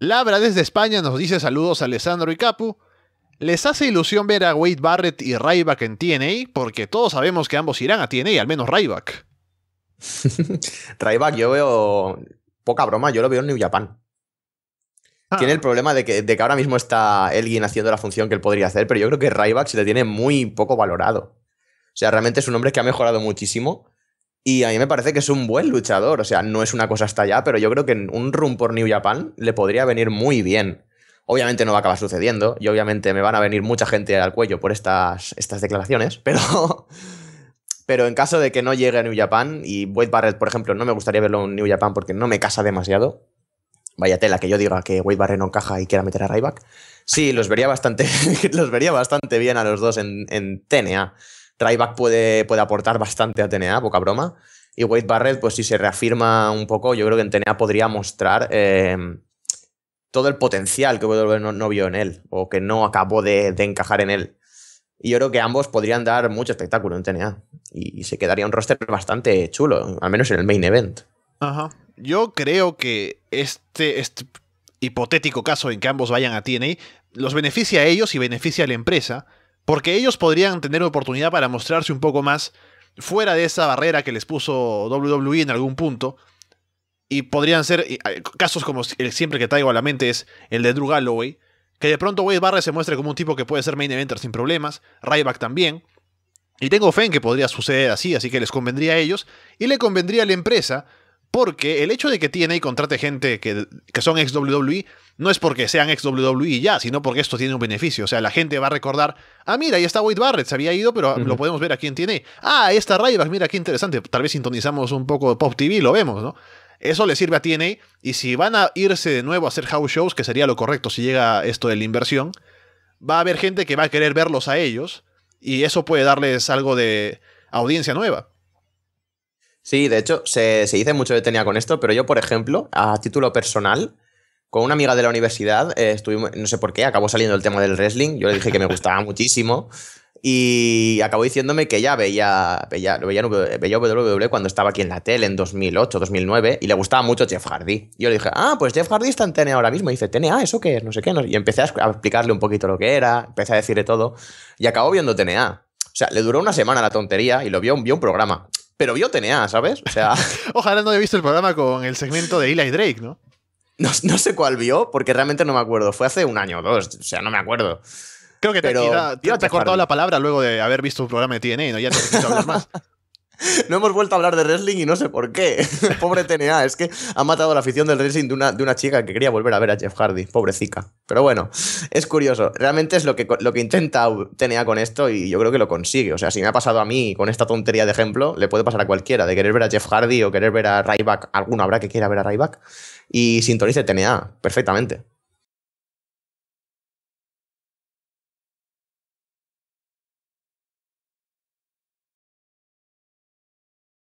Labra desde España nos dice saludos a Alessandro y Capu. Les hace ilusión ver a Wade Barrett y Ryback en TNA, porque todos sabemos que ambos irán a TNA, al menos Ryback. Ryback, yo veo. Poca broma, yo lo veo en New Japan. Ah. Tiene el problema de que, de ahora mismo está alguien haciendo la función que él podría hacer, pero yo creo que Ryback se le tiene muy poco valorado. O sea, realmente es un hombre que ha mejorado muchísimo y a mí me parece que es un buen luchador. O sea, no es una cosa hasta allá, pero yo creo que en un run por New Japan le podría venir muy bien. Obviamente no va a acabar sucediendo y obviamente me van a venir mucha gente al cuello por estas, estas declaraciones, pero, pero en caso de que no llegue a New Japan y Wade Barrett, por ejemplo, no me gustaría verlo en New Japan porque no me casa demasiado. Vaya tela que yo diga que Wade Barrett no encaja y quiera meter a Ryback. Sí, los vería bastante, los vería bastante bien a los dos en, en TNA. Tryback puede, puede aportar bastante a TNA, poca broma. Y Wade Barrett, pues si se reafirma un poco, yo creo que en TNA podría mostrar em, todo el potencial que no, vio en él o que no acabó de, encajar en él. Y yo creo que ambos podrían dar mucho espectáculo en TNA y, se quedaría un roster bastante chulo, al menos en el main event. Ajá. Yo creo que este, este hipotético caso en que ambos vayan a TNA los beneficia a ellos y beneficia a la empresa porque ellos podrían tener oportunidad para mostrarse un poco más fuera de esa barrera que les puso WWE en algún punto. Y podrían ser eh, casos como el siempre que traigo a la mente es el de Drew Galloway, que de pronto Wade Barrett se muestre como un tipo que puede ser main eventer sin problemas, Ryback también. Y tengo fe en que podría suceder así, así que les convendría a ellos y le convendría a la empresa porque el hecho de que TNA contrate gente que, son ex WWE no es porque sean ex WWE ya, sino porque esto tiene un beneficio. O sea, la gente va a recordar, ah, mira, ahí está Wade Barrett, se había ido, pero lo podemos ver aquí en TNA. Ah, esta está mira qué interesante. Tal vez sintonizamos un poco Pop TV, lo vemos, ¿no? Eso le sirve a TNA. Y si van a irse de nuevo a hacer house shows, que sería lo correcto si llega esto de la inversión, va a haber gente que va a querer verlos a ellos. Y eso puede darles algo de audiencia nueva. Sí, de hecho, se, se dice mucho de TNA con esto, pero yo, por ejemplo, a título personal, con una amiga de la universidad, eh, estuvimos, no sé por qué, acabó saliendo el tema del wrestling, yo le dije que me gustaba muchísimo y acabó diciéndome que ya veía, veía, veía, WWE cuando estaba aquí en la tele en 2008, 2009 y le gustaba mucho Jeff Hardy. yo le dije, ah, pues Jeff Hardy está en TNA ahora mismo. Y dice, TNA, ¿eso qué es? No sé qué. Y empecé a explicarle un poquito lo que era, empecé a decirle todo y acabó viendo TNA. O sea, le duró una semana la tontería y lo vio, vio un programa pero vio TNA, ¿sabes? O sea. Ojalá no haya visto el programa con el segmento de Eli Drake, ¿no? ¿no? sé cuál vio, porque realmente no me acuerdo. Fue hace un año o dos, o sea, no me acuerdo. Creo que te, ha cortado la palabra luego de haber visto un programa de TNA, ¿no? Ya te he dicho hablar más. No hemos vuelto a hablar de wrestling y no sé por qué. Pobre TNA, es que ha matado la afición del wrestling de una, chica que quería volver a ver a Jeff Hardy, pobrecica. Pero bueno, es curioso. Realmente es lo que, lo que intenta TNA con esto y yo creo que lo consigue. O sea, si me ha pasado a mí con esta tontería de ejemplo, le puede pasar a cualquiera, de querer ver a Jeff Hardy o querer ver a Ryback. Alguno habrá que quiera ver a Ryback. Y sintonice TNA perfectamente.